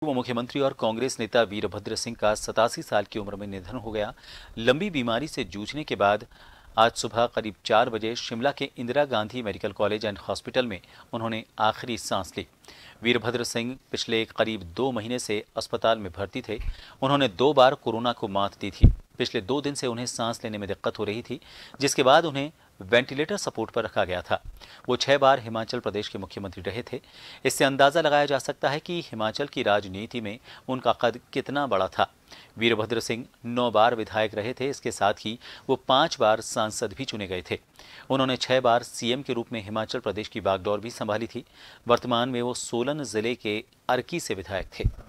पूर्व मुख्यमंत्री और कांग्रेस नेता वीरभद्र सिंह का सतासी साल की उम्र में निधन हो गया लंबी बीमारी से जूझने के बाद आज सुबह करीब चार बजे शिमला के Indira Gandhi medical college and hospital में उन्होंने आखिरी सांस ली वीरभद्र सिंह पिछले करीब दो महीने से अस्पताल में भर्ती थे उन्होंने दो बार कोरोना को मात दी थी पिछले दो दिन से उन्हें सांस लेने में दिक्कत हो रही थी जिसके बाद उन्हें वेंटिलेटर सपोर्ट पर रखा गया था वो छह बार हिमाचल प्रदेश के मुख्यमंत्री रहे थे इससे अंदाजा लगाया जा सकता है कि हिमाचल की राजनीति में उनका कद कितना बड़ा था वीरभद्र सिंह नौ बार विधायक रहे थे इसके साथ ही वो पांच बार सांसद भी चुने गए थे उन्होंने छह बार सीएम के रूप में हिमाचल प्रदेश की बागडोर भी संभाली थी वर्तमान में वो सोलन जिले के अर्की से विधायक थे